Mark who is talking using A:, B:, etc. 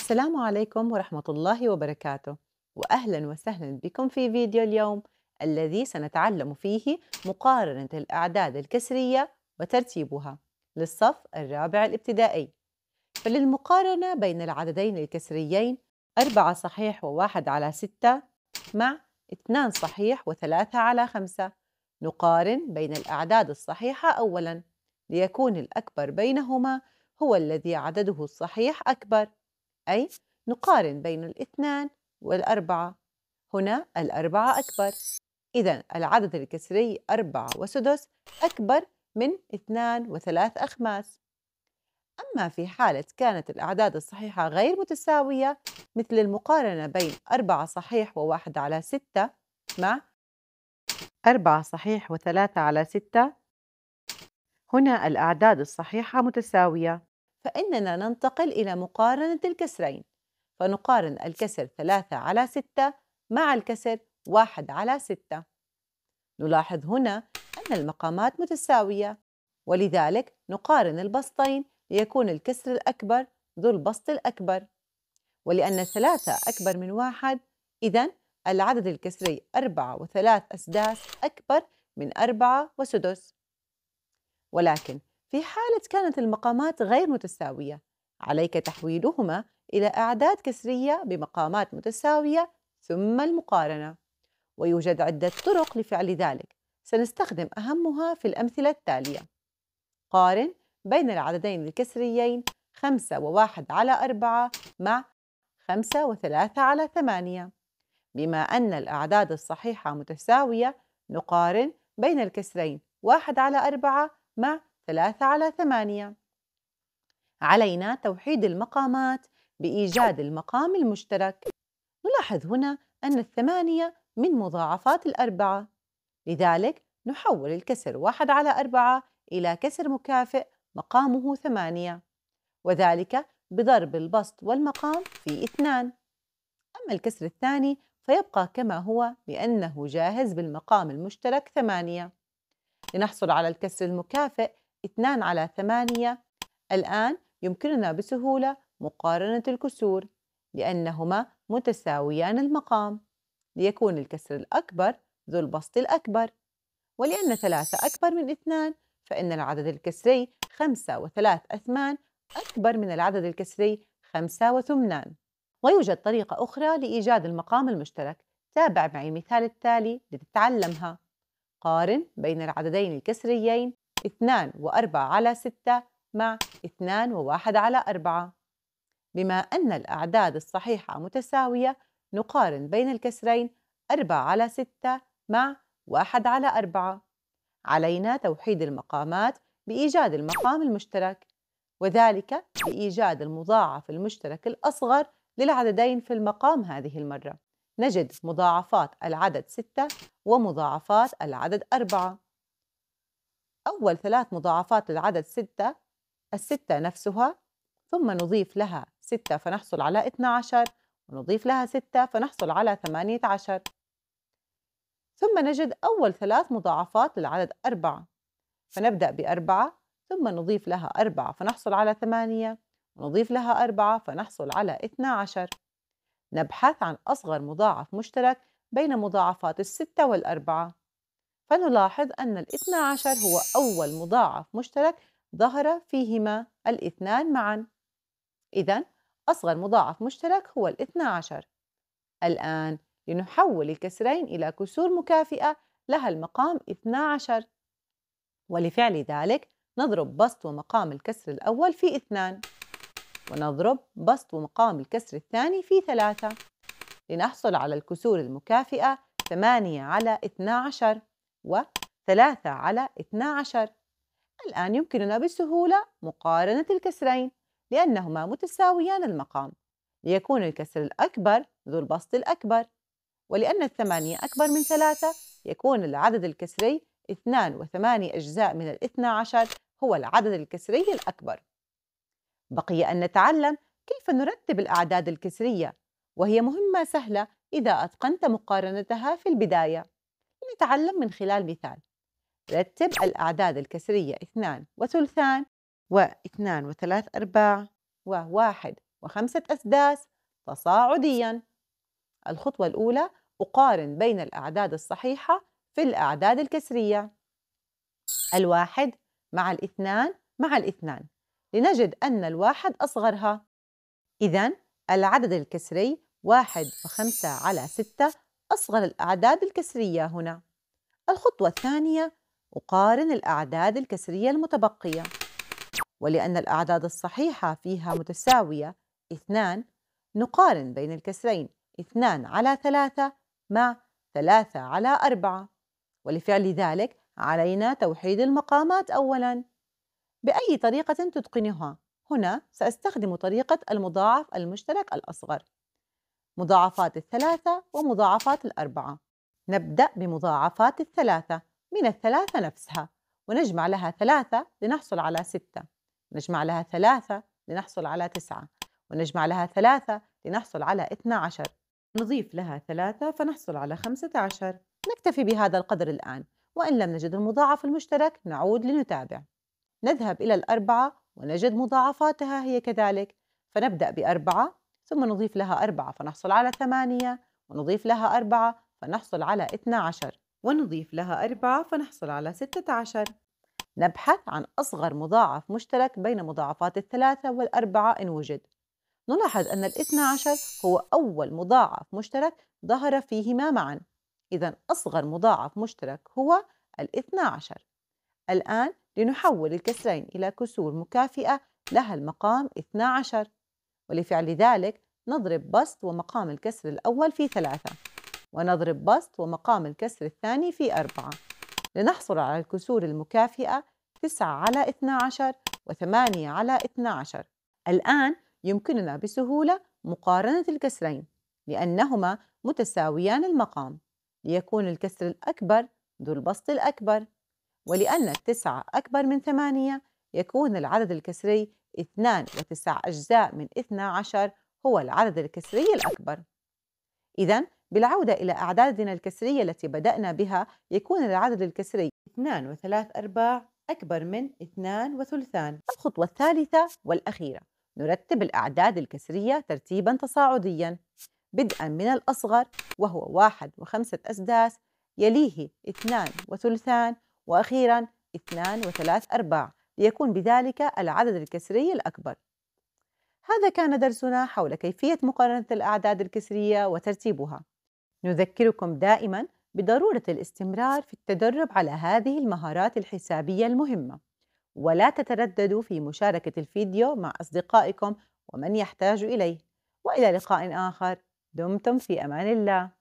A: السلام عليكم ورحمة الله وبركاته وأهلا وسهلا بكم في فيديو اليوم الذي سنتعلم فيه مقارنة الأعداد الكسرية وترتيبها للصف الرابع الابتدائي فللمقارنة بين العددين الكسريين أربعة صحيح وواحد على ستة مع اثنان صحيح وثلاثة على خمسة نقارن بين الأعداد الصحيحة أولاً ليكون الأكبر بينهما هو الذي عدده الصحيح أكبر أي نقارن بين الاثنان والأربعة هنا الأربعة أكبر إذا العدد الكسري أربعة وسدس أكبر من اثنان وثلاث أخماس أما في حالة كانت الأعداد الصحيحة غير متساوية مثل المقارنة بين أربعة صحيح وواحد على ستة مع أربعة صحيح وثلاثة على ستة هنا الأعداد الصحيحة متساوية فإننا ننتقل إلى مقارنة الكسرين فنقارن الكسر 3 على 6 مع الكسر 1 على 6 نلاحظ هنا أن المقامات متساوية ولذلك نقارن البسطين ليكون الكسر الأكبر ذو البسط الأكبر ولأن 3 أكبر من 1 إذا العدد الكسري 4 و 3 أسداس أكبر من 4 وسدس ولكن في حالة كانت المقامات غير متساوية عليك تحويلهما إلى أعداد كسرية بمقامات متساوية ثم المقارنة ويوجد عدة طرق لفعل ذلك سنستخدم أهمها في الأمثلة التالية قارن بين العددين الكسريين خمسة وواحد على أربعة مع خمسة وثلاثة على ثمانية بما أن الأعداد الصحيحة متساوية نقارن بين الكسرين واحد على أربعة مع ثلاثة على ثمانية علينا توحيد المقامات بإيجاد المقام المشترك نلاحظ هنا أن الثمانية من مضاعفات الأربعة لذلك نحول الكسر واحد على أربعة إلى كسر مكافئ مقامه ثمانية وذلك بضرب البسط والمقام في اثنان أما الكسر الثاني فيبقى كما هو لأنه جاهز بالمقام المشترك ثمانية لنحصل على الكسر المكافئ 2 على 8 الآن يمكننا بسهولة مقارنة الكسور لأنهما متساويان المقام ليكون الكسر الأكبر ذو البسط الأكبر ولأن 3 أكبر من 2 فإن العدد الكسري و وثلاث أثمان أكبر من العدد الكسري و وثمنان ويوجد طريقة أخرى لإيجاد المقام المشترك تابع معي المثال التالي لتتعلمها قارن بين العددين الكسريين 2 و4 على 6 مع 2 و1 على 4 بما أن الأعداد الصحيحة متساوية نقارن بين الكسرين 4 على 6 مع 1 على 4 علينا توحيد المقامات بإيجاد المقام المشترك وذلك بإيجاد المضاعف المشترك الأصغر للعددين في المقام هذه المرة نجد مضاعفات العدد 6 ومضاعفات العدد 4 أول ثلاث مضاعفات للعدد ستة الستة نفسها ثم نضيف لها ستة فنحصل على 12 ونضيف لها ستة فنحصل على 18 ثم نجد أول ثلاث مضاعفات للعدد أربعة فنبدأ بأربعة ثم نضيف لها أربعة فنحصل على ثمانية ونضيف لها أربعة فنحصل على 12 نبحث عن أصغر مضاعف مشترك بين مضاعفات الستة والأربعة فنلاحظ أن الاثنى عشر هو أول مضاعف مشترك ظهر فيهما الاثنان معا إذا أصغر مضاعف مشترك هو الاثنى عشر الآن لنحول الكسرين إلى كسور مكافئة لها المقام 12 ولفعل ذلك نضرب بسط ومقام الكسر الأول في اثنان ونضرب بسط ومقام الكسر الثاني في ثلاثة لنحصل على الكسور المكافئة 8 على 12 3 على 12 الآن يمكننا بسهولة مقارنة الكسرين لأنهما متساويان المقام ليكون الكسر الأكبر ذو البسط الأكبر ولأن الثمانية أكبر من ثلاثة يكون العدد الكسري اثنان وثماني أجزاء من الاثنى عشر هو العدد الكسري الأكبر بقي أن نتعلم كيف نرتب الأعداد الكسرية وهي مهمة سهلة إذا أتقنت مقارنتها في البداية نتعلم من خلال مثال رتب الأعداد الكسرية اثنان وثلثان واثنان وثلاث أرباع وواحد وخمسة أسداس تصاعديا الخطوة الأولى أقارن بين الأعداد الصحيحة في الأعداد الكسرية الواحد مع الاثنان مع الاثنان لنجد أن الواحد أصغرها إذا العدد الكسري واحد وخمسة على ستة أصغر الأعداد الكسرية هنا الخطوة الثانية أقارن الأعداد الكسرية المتبقية ولأن الأعداد الصحيحة فيها متساوية 2 نقارن بين الكسرين 2 على 3 مع 3 على 4 ولفعل ذلك علينا توحيد المقامات أولاً بأي طريقة تتقنها هنا سأستخدم طريقة المضاعف المشترك الأصغر مضاعفات الثلاثة ومضاعفات الأربعة نبدأ بمضاعفات الثلاثة من الثلاثة نفسها ونجمع لها ثلاثة لنحصل على ستة نجمع لها ثلاثة لنحصل على تسعة ونجمع لها ثلاثة لنحصل على اثنا عشر نضيف لها ثلاثة فنحصل على خمسة عشر نكتفي بهذا القدر الآن وإن لم نجد المضاعف المشترك نعود لنتابع نذهب إلى الأربعة ونجد مضاعفاتها هي كذلك فنبدأ بأربعة ثم نضيف لها أربعة فنحصل على ثمانية ونضيف لها أربعة فنحصل على 12 ونضيف لها أربعة فنحصل على 16 نبحث عن أصغر مضاعف مشترك بين مضاعفات الثلاثة والأربعة إن وجد نلاحظ أن الاثنى عشر هو أول مضاعف مشترك ظهر فيهما معا إذا أصغر مضاعف مشترك هو الاثنى عشر الآن لنحول الكسرين إلى كسور مكافئة لها المقام 12 ولفعل ذلك نضرب بسط ومقام الكسر الأول في ثلاثة ونضرب بسط ومقام الكسر الثاني في أربعة لنحصل على الكسور المكافئة 9 على 12 و8 على 12 الآن يمكننا بسهولة مقارنة الكسرين لأنهما متساويان المقام ليكون الكسر الأكبر ذو البسط الأكبر ولأن التسعة أكبر من ثمانية يكون العدد الكسري 2 وتسع أجزاء من 12 هو العدد الكسري الأكبر إذا بالعودة إلى أعدادنا الكسرية التي بدأنا بها يكون العدد الكسري 2 وثلاث أرباع أكبر من 2 وثلثان الخطوة الثالثة والأخيرة نرتب الأعداد الكسرية ترتيبا تصاعديا بدءا من الأصغر وهو واحد وخمسة أسداس يليه اثنان وثلثان وأخيرا اثنان وثلاث أرباع ليكون بذلك العدد الكسري الأكبر. هذا كان درسنا حول كيفية مقارنة الأعداد الكسرية وترتيبها. نذكركم دائما بضرورة الاستمرار في التدرب على هذه المهارات الحسابية المهمة. ولا تترددوا في مشاركة الفيديو مع أصدقائكم ومن يحتاج إليه. وإلى لقاء آخر دمتم في أمان الله